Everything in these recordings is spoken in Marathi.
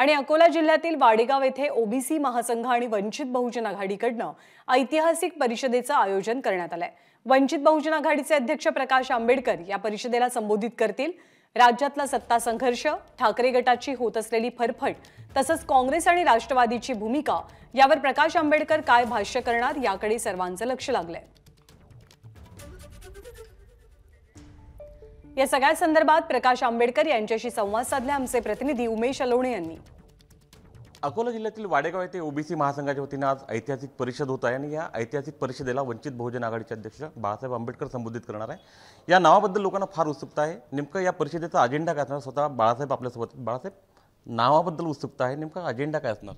आणि अकोला जिल्ह्यातील वाडेगाव येथे ओबीसी महासंघ आणि वंचित बहुजन आघाडीकडनं ऐतिहासिक परिषदेचं आयोजन करण्यात आलंय वंचित बहुजन आघाडीचे अध्यक्ष प्रकाश आंबेडकर या परिषदेला संबोधित करतील राज्यातला सत्ता संघर्ष ठाकरे गटाची होत असलेली फरफट तसंच काँग्रेस आणि राष्ट्रवादीची भूमिका यावर प्रकाश आंबेडकर काय भाष्य करणार याकडे सर्वांचं लक्ष लागलंय या सगळ्या संदर्भात प्रकाश आंबेडकर यांच्याशी संवाद साधला आमचे प्रतिनिधी उमेश अलोणे यांनी अकोला जिल्ह्यातील वाडेगाव येथे ओबीसी महासंघाच्या वतीने आज ऐतिहासिक परिषद होत आहे आणि या ऐतिहासिक परिषदेला वंचित बहुजन आघाडीचे अध्यक्ष बाळासाहेब आंबेडकर संबोधित करणार आहे या नावाबद्दल लोकांना फार उत्सुकता आहे नेमकं या परिषदेचा अजेंडा काय असणार स्वतः बाळासाहेब आपल्यासोबत बाळासाहेब नावाबद्दल उत्सुकता आहे नेमका अजेंडा काय असणार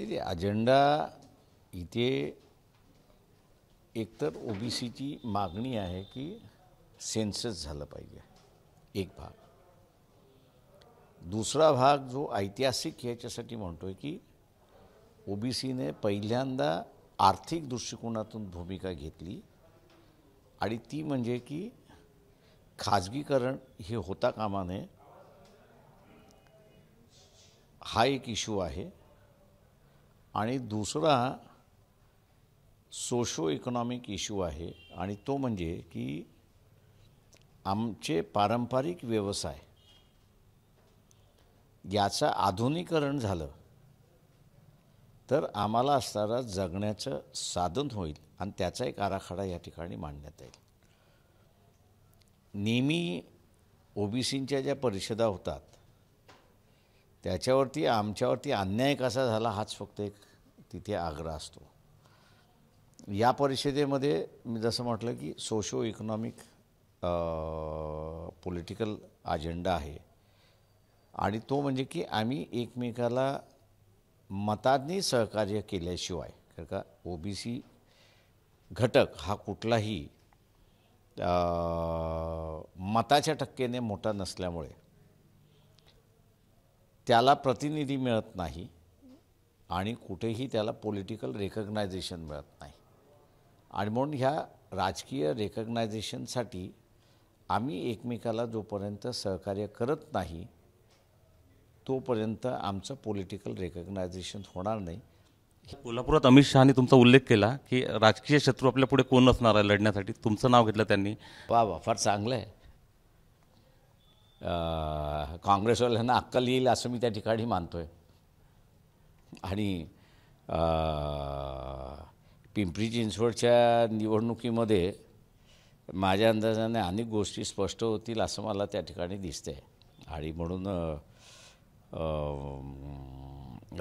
आहे अजेंडा इथे एकतर ओबीसीची मागणी आहे की सेन्सस झालं पाहिजे एक भाग दुसरा भाग जो ऐतिहासिक याच्यासाठी म्हणतो आहे की ओबीसीने पहिल्यांदा आर्थिक दृष्टिकोनातून भूमिका घेतली आणि ती म्हणजे की खाजगीकरण हे होता कामाने हा एक इश्यू आहे आणि दुसरा सोशो इकॉनॉमिक इश्यू आहे आणि तो म्हणजे की आमचे पारंपरिक व्यवसाय याचं आधुनिकरण झालं तर आम्हाला असणारा जगण्याचं साधन होईल आणि त्याचा एक आराखडा या ठिकाणी मांडण्यात येईल नेहमी ओबीसींच्या ज्या परिषदा होतात त्याच्यावरती आमच्यावरती अन्याय कसा झाला हाच फक्त एक तिथे आग्रह असतो या परिषदेमध्ये मी जसं म्हटलं की सोशो इकॉनॉमिक पॉलिटिकल अजेंडा आहे आणि तो म्हणजे की आम्ही एकमेकाला मतांनी सहकार्य केल्याशिवाय कारण का ओ बी सी घटक हा कुठलाही मताच्या टक्केने मोठा नसल्यामुळे त्याला प्रतिनिधी मिळत नाही आणि कुठेही त्याला पॉलिटिकल रेकग्नायझेशन मिळत नाही आणि म्हणून ह्या राजकीय रेकग्नायझेशनसाठी आम्ही एकमेकाला जोपर्यंत सहकार्य करत नाही तोपर्यंत आमचं पॉलिटिकल रेकग्नायझेशन होणार नाही कोल्हापुरात अमित शहाने तुमचा उल्लेख केला की राजकीय शत्रू आपल्या पुढे कोण असणार आहे लढण्यासाठी तुमचं नाव घेतलं त्यांनी वा वा फार चांगलं आहे काँग्रेसवाल्यांना अक्कल येईल असं मी त्या ठिकाणी मानतो आहे आणि पिंपरी चिंचवडच्या निवडणुकीमध्ये माझ्या अंदाजाने अनेक गोष्टी स्पष्ट होतील असं मला त्या ठिकाणी दिसते आणि म्हणून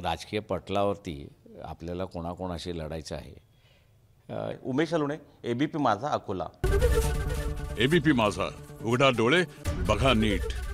राजकीय पटलावरती आपल्याला कोणाकोणाशी लढायचं आहे उमेश अलुणे एबीपी माझा अकोला एबीपी माझा उघडा डोळे बघा नीट